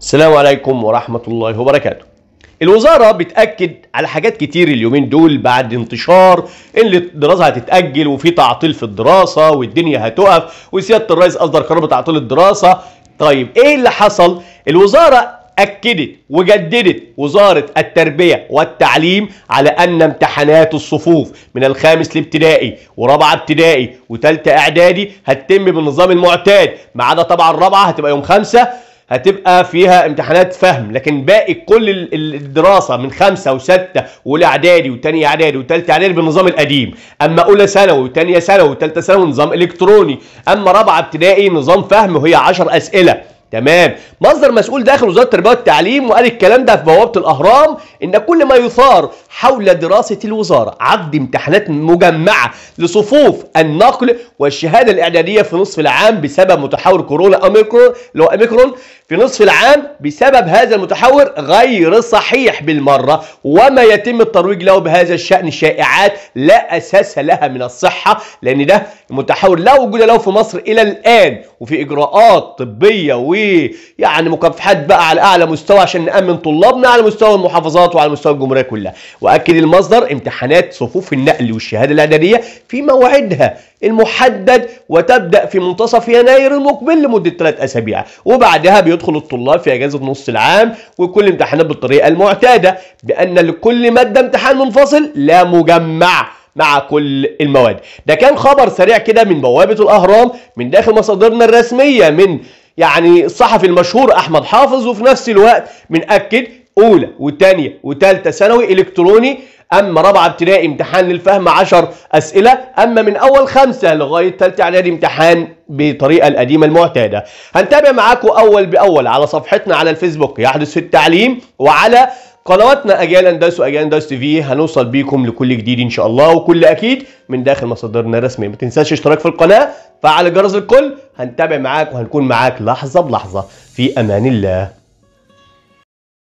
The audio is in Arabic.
السلام عليكم ورحمة الله وبركاته الوزارة بتأكد على حاجات كتير اليومين دول بعد انتشار ان الدراسة هتتأجل وفي تعطيل في الدراسة والدنيا هتقف وسيادة الرئيس أصدر قرار بتعطيل الدراسة طيب ايه اللي حصل؟ الوزارة أكدت وجددت وزارة التربية والتعليم على أن امتحانات الصفوف من الخامس لابتدائي ورابعة ابتدائي وتالتة إعدادي هتتم بالنظام المعتاد ما عدا طبعا الرابعة هتبقى يوم خمسة هتبقى فيها امتحانات فهم لكن باقي كل الدراسه من خمسه وسته واولى اعدادي وثانيه اعدادي وثالثه اعدادي بالنظام القديم اما اولى ثانوي وثانيه ثانوي وثالثه ثانوي نظام الكتروني اما رابعه ابتدائي نظام فهم وهي 10 اسئله تمام مصدر مسؤول داخل وزاره التربيه والتعليم وقال الكلام ده في بوابه الاهرام ان كل ما يثار حول دراسة الوزارة عقد امتحانات مجمعة لصفوف النقل والشهادة الإعدادية في نصف العام بسبب متحور كورونا أميكرون لو أميكرون في نصف العام بسبب هذا المتحور غير صحيح بالمرة وما يتم الترويج له بهذا الشأن شائعات لا أساس لها من الصحة لأن ده المتحور لا وجود له في مصر إلى الآن وفي إجراءات طبية ويعني مكافحات بقى على أعلى مستوى عشان نأمن طلابنا على مستوى المحافظات وعلى مستوى الجمهورية كلها وأكد المصدر امتحانات صفوف النقل والشهادة الإعدادية في موعدها المحدد وتبدأ في منتصف يناير المقبل لمدة ثلاث أسابيع وبعدها بيدخل الطلاب في أجازة نص العام وكل امتحانات بالطريقة المعتادة بأن لكل مادة امتحان منفصل لا مجمع مع كل المواد ده كان خبر سريع كده من بوابة الأهرام من داخل مصادرنا الرسمية من يعني الصحفي المشهور أحمد حافظ وفي نفس الوقت بنأكد اولى وثانيه وثالثه ثانوي الكتروني اما رابعه ابتدائي امتحان للفهم 10 اسئله اما من اول خمسه لغايه ثالثه اعدادي امتحان بالطريقه القديمه المعتاده هنتابع معاكم اول باول على صفحتنا على الفيسبوك يحدث في التعليم وعلى قنواتنا اجيال اندس واجيال اندس تي في هنوصل بيكم لكل جديد ان شاء الله وكل اكيد من داخل مصادرنا الرسميه ما تنساش اشتراك في القناه فعل جرس الكل هنتابع معاك وهنكون معاك لحظه بلحظه في امان الله